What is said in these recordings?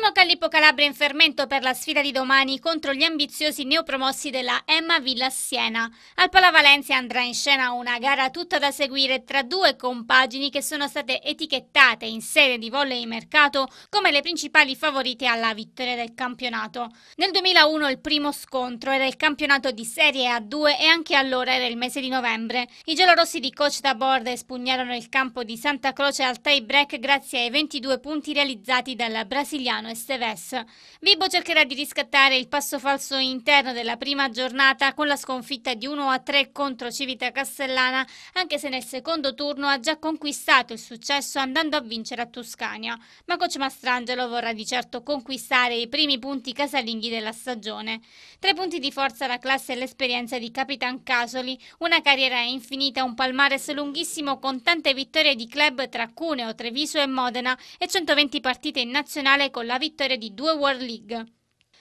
Sono Calippo Calabria in fermento per la sfida di domani contro gli ambiziosi neopromossi della Emma Villa Siena. Al Palavalencia andrà in scena una gara tutta da seguire tra due compagini che sono state etichettate in serie di volley mercato come le principali favorite alla vittoria del campionato. Nel 2001 il primo scontro era il campionato di Serie A2 e anche allora era il mese di novembre. I giallorossi di coach da borda spugnarono il campo di Santa Croce al tie break grazie ai 22 punti realizzati dal brasiliano Milano Esteves. Vibo cercherà di riscattare il passo falso interno della prima giornata con la sconfitta di 1-3 contro Civita Castellana, anche se nel secondo turno ha già conquistato il successo andando a vincere a Tuscania. Ma coach Mastrangelo vorrà di certo conquistare i primi punti casalinghi della stagione. Tre punti di forza la classe e l'esperienza di Capitan Casoli, una carriera infinita, un palmares lunghissimo con tante vittorie di club tra Cuneo, Treviso e Modena e 120 partite in nazionale con la la vittoria di due World League.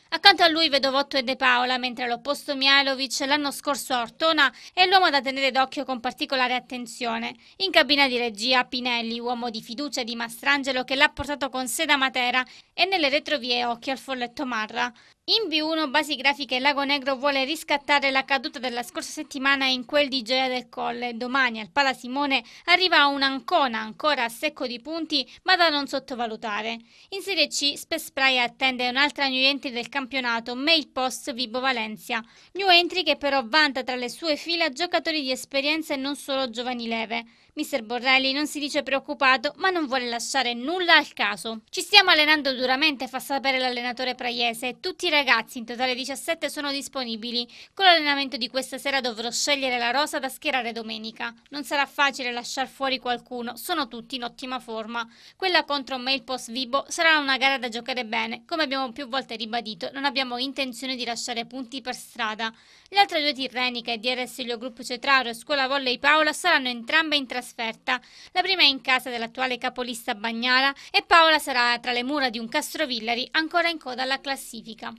Accanto a lui vedo Votto e De Paola, mentre l'opposto Mialovic l'anno scorso a Ortona è l'uomo da tenere d'occhio con particolare attenzione. In cabina di regia Pinelli, uomo di fiducia di Mastrangelo che l'ha portato con sé da Matera e nelle retrovie occhi al folletto Marra. In B1 Basi Grafiche Lago Negro vuole riscattare la caduta della scorsa settimana in quel di Gioia del Colle. Domani al Pala Simone arriva un'ancona ancora a secco di punti ma da non sottovalutare. In Serie C Spespray attende un'altra new entry del campionato, Mail Post Vibo Valencia. New entry che però vanta tra le sue fila giocatori di esperienza e non solo giovani leve. Mister Borrelli non si dice preoccupato ma non vuole lasciare nulla al caso. Ci stiamo allenando duramente, fa sapere l'allenatore praiese. Tutti i ragazzi, in totale 17, sono disponibili. Con l'allenamento di questa sera dovrò scegliere la rosa da schierare domenica. Non sarà facile lasciar fuori qualcuno, sono tutti in ottima forma. Quella contro Mailpost Vibo sarà una gara da giocare bene. Come abbiamo più volte ribadito, non abbiamo intenzione di lasciare punti per strada. Le altre due Tirreniche, DRS Ilio Gruppo Cetraro e Scuola Volley Paola, saranno entrambe in trasferta. La prima è in casa dell'attuale capolista Bagnara e Paola sarà tra le mura di un Castrovillari ancora in coda alla classifica.